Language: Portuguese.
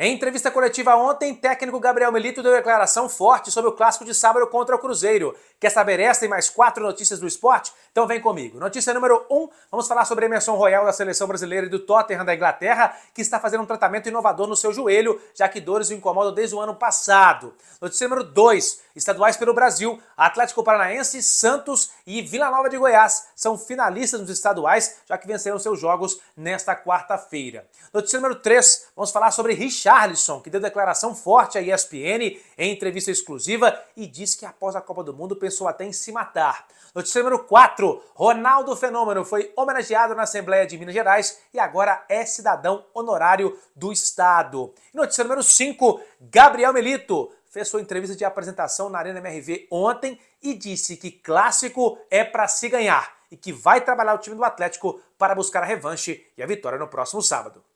Em entrevista coletiva ontem, técnico Gabriel Melito deu declaração forte sobre o clássico de sábado contra o Cruzeiro. Quer saber esta e mais quatro notícias do esporte? Então vem comigo. Notícia número um, vamos falar sobre Emerson Royal da seleção brasileira e do Tottenham da Inglaterra, que está fazendo um tratamento inovador no seu joelho, já que dores o incomodam desde o ano passado. Notícia número dois estaduais pelo Brasil, Atlético Paranaense, Santos e Vila Nova de Goiás são finalistas nos estaduais, já que venceram seus jogos nesta quarta-feira. Notícia número 3, vamos falar sobre Richarlison, que deu declaração forte à ESPN em entrevista exclusiva e disse que após a Copa do Mundo pensou até em se matar. Notícia número 4, Ronaldo Fenômeno foi homenageado na Assembleia de Minas Gerais e agora é cidadão honorário do Estado. notícia número 5, Gabriel Melito fez sua entrevista de apresentação na Arena MRV ontem e disse que clássico é para se ganhar e que vai trabalhar o time do Atlético para buscar a revanche e a vitória no próximo sábado.